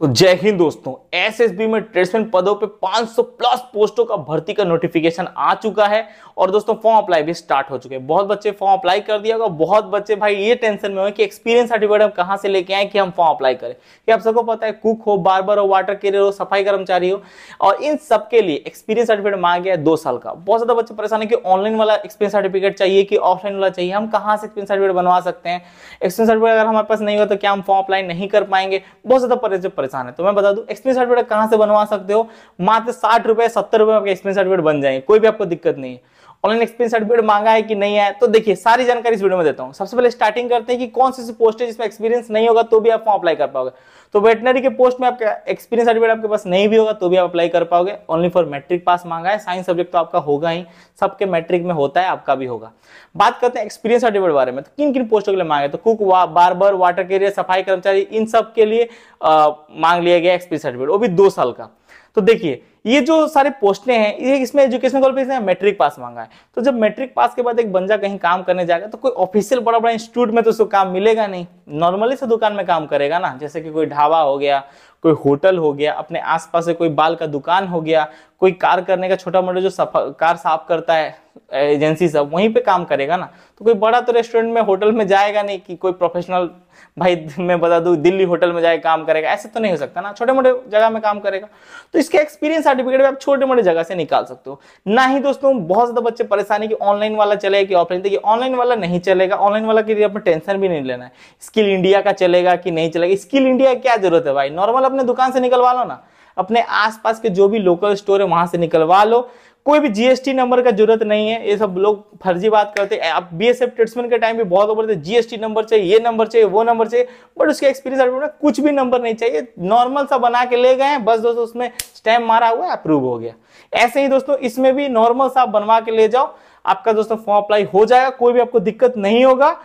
तो जय हिंद दोस्तों एसएसबी में ट्रेड्समैन पदों पे 500 प्लस पोस्टों का भर्ती का नोटिफिकेशन आ चुका है और दोस्तों फॉर्म अप्लाई भी स्टार्ट हो चुके हैं बहुत बच्चे फॉर्म अप्लाई कर दिया होगा बहुत बच्चे भाई ये टेंशन में हो कि एक्सपीरियंस सर्टिफिकेट हम कहाँ से लेके आए कि हम फॉर्म अप्लाई करें कि आप सबको पता है कुक हो बार हो वाटर कैरियर हो सफाई कर्मचारी हो और इन सबके लिए एक्सपीरियंस सर्टिफिकेट मांगा गया है दो साल का बहुत ज्यादा बच्चे परेशान है कि ऑनलाइन वाला एक्सपीरियंस सर्टिफिकेट चाहिए कि ऑफलाइन वाला चाहिए हम कहाँ से एक्सपीरियंस सर्टिफिकेट बनवा सकते हैं एक्सपीरियंस सर्टिफिकेट अगर हमारे पास नहीं हो तो क्या हम फॉर्म अप्लाई नहीं कर पाएंगे बहुत ज्यादा परेशान परेशान है तो मैं बता दूं एक्सपीरियंस सर्टिफिकेट कहां से बनवा सकते हो मात्र साठ रुपए सत्तर रुपए आपके एक्सपीरियंस सर्टिफिकेट बन जाएंगे कोई भी आपको दिक्कत नहीं है ऑनलाइन एक्सपीरियंस सर्टिफिकेट मांगा है कि नहीं है तो देखिए सारी जानकारी इस वीडियो में देता हूँ सबसे पहले स्टार्टिंग करते हैं कि कौन सी पोस्ट है जिसमें एक्सपीरियंस नहीं होगा तो भी आप फॉर्म अप्लाई कर पाओगे तो वेटनरी के पोस्ट में आपका एक्सपीरियंस सर्टिफिकेट आपके पास नहीं भी होगा तो भी आप अप्लाई कर पाओगे ओनली फॉर मैट्रिक पास मांगा है साइंस सब्जेक्ट तो आपका होगा ही सबके मैट्रिक में होता है आपका भी होगा बात करते हैं एक्सपीरियंस सर्टिफिकेट बारे में तो किन किन पोस्टों के लिए मांगे तो कुक बार्बर वाटर कैरियर सफाई कर्मचारी इन सब के लिए आ, मांग लिया गया एक्सपीरियंस सर्टिफिकेट वो भी दो साल का तो देखिए ये जो सारे पोस्टें हैं ये इसमें एजुकेशन क्वालिफिकेशन है मैट्रिक पास मांगा है तो जब मैट्रिक पास के बाद एक बंजा कहीं काम करने जाएगा तो कोई ऑफिशियल बड़ा बड़ा इंस्टीट्यूट में तो उसको काम मिलेगा नहीं नॉर्मली से दुकान में काम करेगा ना जैसे कि कोई ढाबा हो गया कोई होटल हो गया अपने पास से कोई बाल का दुकान हो गया कोई कार करने का छोटा मोटा जो सफा कार साफ करता है एजेंसी सब वहीं पे काम करेगा ना तो कोई बड़ा तो रेस्टोरेंट में होटल में जाएगा नहीं कि कोई प्रोफेशनल भाई मैं बता दू दिल्ली होटल में जाए काम करेगा ऐसे तो नहीं हो सकता ना छोटे मोटे जगह में काम करेगा तो इसका एक्सपीरियंस सर्टिफिकेट भी आप छोटे मोटे जगह से निकाल सकते हो ना ही दोस्तों बहुत ज्यादा बच्चे परेशान है कि ऑनलाइन वाला चलेगा कि ऑफलाइन देखिए ऑनलाइन वाला नहीं चलेगा ऑनलाइन वाला के लिए अपने टेंशन भी नहीं लेना है स्किल इंडिया का चलेगा कि नहीं चलेगा स्किल इंडिया की क्या जरूरत है भाई नॉर्मल अपने दुकान से निकलवा लो ना अपने आसपास के जो भी लोकल स्टोर है वहां से निकलवा लो कोई भी जीएसटी नंबर का जरूरत नहीं है ये सब लोग फर्जी बात करते हैं आप बीएसएफ ट्रेड्समैन के टाइम भी बहुत ओवर थे जीएसटी नंबर चाहिए ये नंबर चाहिए वो नंबर चाहिए बट उसके एक्सपीरियंस में कुछ भी नंबर नहीं चाहिए नॉर्मल सा बना के ले गए बस दोस्तों उसमें स्टैम्प मारा हुआ है अप्रूव हो गया ऐसे ही दोस्तों इसमें भी नॉर्मल सा बनवा के ले जाओ आपका दोस्तों फॉर्म अप्लाई हो जाएगा कोई भी आपको दिक्कत नहीं होगा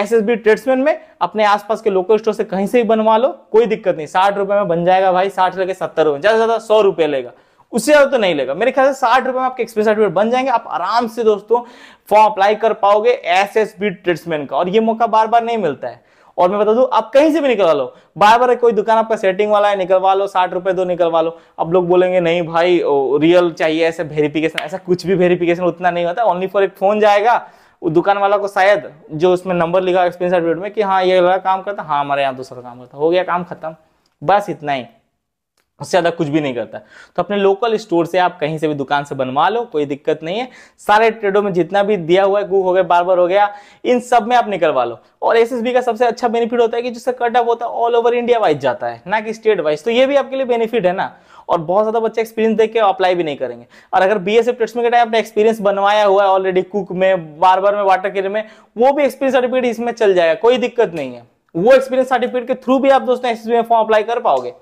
एस एस बी ट्रेड्समैन में अपने आसपास के लोकल स्टोर से कहीं से भी बनवा लो कोई दिक्कत नहीं साठ रुपए में बन जाएगा भाई साठ लगे सत्तर रुपए ज्यादा से ज्यादा सौ रुपए लेगा उससे ज्यादा तो नहीं लेगा मेरे ख्याल से साठ रुपए में आपके एक्सप्रेस सर्टिफिकेट बन जाएंगे आप आराम से दोस्तों फॉर्म अप्लाई कर पाओगे एस एस बी ट्रेड्समैन का और ये मौका बार बार नहीं मिलता है और मैं बता दूं आप कहीं से भी निकलवा लो बार बार कोई दुकान आपका सेटिंग वाला है निकलवा लो साठ रुपए दो निकलवा लो अब लोग बोलेंगे नहीं भाई ओ, रियल चाहिए ऐसे वेरिफिकेशन ऐसा कुछ भी वेरिफिकेशन उतना नहीं होता ओनली फॉर एक फोन जाएगा दुकान वाला को शायद जो उसमें नंबर लिखा एक्सपीरियंस में कि हाँ ये वाला काम करता हाँ हमारे यहाँ दूसरा काम करता हो गया काम खत्म बस इतना ही उससे ज़्यादा कुछ भी नहीं करता तो अपने लोकल स्टोर से आप कहीं से भी दुकान से बनवा लो कोई दिक्कत नहीं है सारे ट्रेडों में जितना भी दिया हुआ है गुक हो गया बार बार हो गया इन सब में आप निकलवा लो और एस का सबसे अच्छा बेनिफिट होता है कि जिससे कट ऑफ होता है ऑल ओवर इंडिया वाइज जाता है ना कि स्टेट वाइज तो ये भी आपके लिए बेनिफिट है ना और बहुत ज़्यादा बच्चे एक्सपीरियंस देख के अप्लाई भी नहीं करेंगे और अगर बी एस एफ टेस्ट में कटा आपने एक्सपीरियंस बनवाया हुआ है ऑलरेडी कुक में बार बार में वाटर केयर में वो भी एक्सपीरियंस सर्टिफिकेट इसमें चल जाएगा कोई दिक्कत नहीं है वो एक्सपीरियंस सर्टिफिकेट के थ्रू भी आप दोस्तों एस फॉर्म अप्लाई कर पाओगे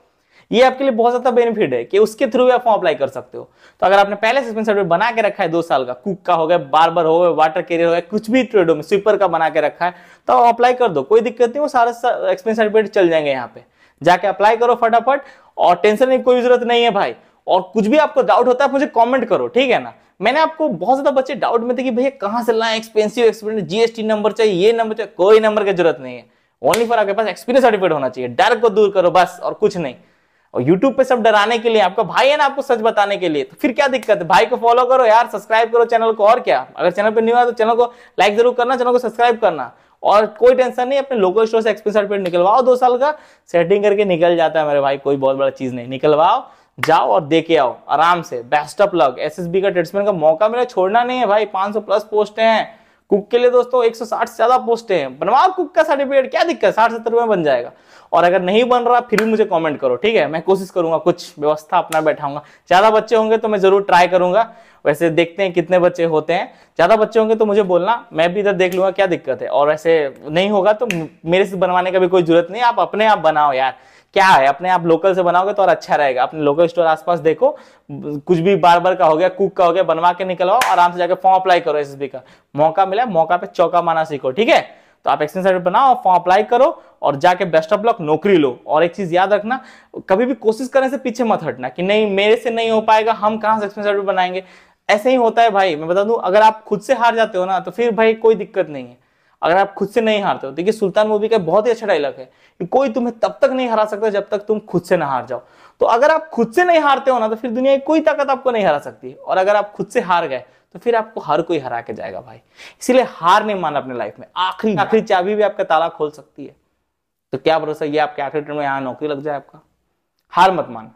ये आपके लिए बहुत ज्यादा बेनिफिट है कि उसके थ्रू आप फॉर्म अप्लाई कर सकते हो तो अगर आपने पहले सस्पेंस सर्टिफिकेट बना के रखा है दो साल का कुक का हो गया बार बार हो गया वाटर कैरियर हो गया कुछ भी ट्रेडो में स्वीपर का बना के रखा है तो अप्लाई कर दो कोई दिक्कत नहीं वो सारे एक्सपेंस सर्टिफिकेट चल जाएंगे यहाँ पे जाके अप्लाई करो फटाफट और टेंशन की कोई जरूरत नहीं है भाई और कुछ भी आपको डाउट होता है मुझे कॉमेंट करो ठीक है ना मैंने आपको बहुत ज्यादा बच्चे डाउट में थे कि भैया कहाँ से लाए एक्सपेंसिव एक्सपेंसिव जीएसटी नंबर चाहिए ये नंबर चाहिए कोई नंबर की जरूरत नहीं है ओनली फॉर आपके पास एक्सपीरियंस सर्टिफिकेट होना चाहिए डर को दूर करो बस और कुछ नहीं और YouTube पे सब डराने के लिए आपका भाई है ना आपको सच बताने के लिए तो फिर क्या दिक्कत है भाई को फॉलो करो यार सब्सक्राइब करो चैनल को और क्या अगर चैनल पर न्यू है तो चैनल को लाइक जरूर करना चैनल को सब्सक्राइब करना और कोई टेंशन नहीं अपने लोकल स्टोर से एक्सपी सर्टिफिकेट निकलवाओ दो साल का सेटिंग करके निकल जाता है मेरे भाई कोई बहुत बड़ा चीज नहीं निकलवाओ जाओ और देखे आओ आराम से बेस्ट ऑफ लक एस का ट्रेड्समैन का मौका मिला छोड़ना नहीं है भाई 500 प्लस पोस्ट हैं कुक के लिए दोस्तों 160 से ज्यादा पोस्ट हैं बनवाओ कुक का सर्टिफिकेट क्या दिक्कत साठ सत्तर रुपए बन जाएगा और अगर नहीं बन रहा फिर भी मुझे कमेंट करो ठीक है मैं कोशिश करूंगा कुछ व्यवस्था अपना बैठाऊंगा ज्यादा बच्चे होंगे तो मैं जरूर ट्राई करूंगा वैसे देखते हैं कितने बच्चे होते हैं ज़्यादा बच्चे होंगे तो मुझे बोलना मैं भी इधर देख लूंगा क्या दिक्कत है और वैसे नहीं होगा तो मेरे से बनवाने का भी कोई जरूरत नहीं आप अपने आप बनाओ यार क्या है अपने आप लोकल से बनाओगे तो और अच्छा रहेगा अपने लोकल स्टोर आसपास देखो कुछ भी बार बार का हो गया कुक का हो गया बनवा के निकलवाओ आराम से जाकर फॉर्म अप्लाई करो एस का मौका मिला मौका पे चौका माना सीखो ठीक है तो आप एक्सचेंज सर्टिफिकेट बनाओ फॉर्म अप्लाई करो और जाके बेस्ट ऑफ लक नौकरी लो और एक चीज याद रखना कभी भी कोशिश करने से पीछे मत हटना कि नहीं मेरे से नहीं हो पाएगा हम कहां से एक्सचेंज सर्टिफिकेट बनाएंगे ऐसे ही होता है भाई मैं बता दूं अगर आप खुद से हार जाते हो ना तो फिर भाई कोई दिक्कत नहीं है अगर आप खुद से नहीं हारते हो देखिए सुल्तान मूवी का बहुत ही अच्छा डायलॉग है कि कोई तुम्हें तब तक नहीं हरा सकता जब तक तुम खुद से ना हार जाओ तो अगर आप खुद से नहीं हारते हो ना तो फिर दुनिया की कोई ताकत आपको नहीं हरा सकती और अगर आप खुद से हार गए तो फिर आपको हर कोई हरा के जाएगा भाई इसीलिए हार नहीं माना अपने लाइफ में आखिरी आखिरी चाबी भी आपका ताला खोल सकती है तो क्या भरोसा ये आपके आखिरी टाइम में यहाँ नौकरी लग जाए आपका हार मत मान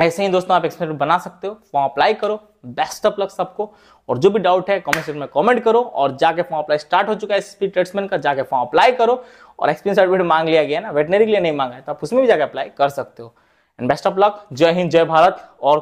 ऐसे ही दोस्तों आप एक्सपेरिमेंट बना सकते हो फॉर्म अप्लाई करो बेस्ट ऑफ लक सबको और जो भी डाउट है कमेंट सेक्शन में कमेंट करो और जाके फॉर्म अप्लाई स्टार्ट हो चुका है एसपी ट्रेड्समैन का जाके फॉर्म अप्लाई करो और एक्सपीरियंस सर्टिफिकेट मांग लिया गया ना वेटनरी के लिए नहीं मांगा है तो आप उसमें भी जाके अप्लाई कर सकते हो एंड बेस्ट ऑफ लक जय हिंद जय भारत और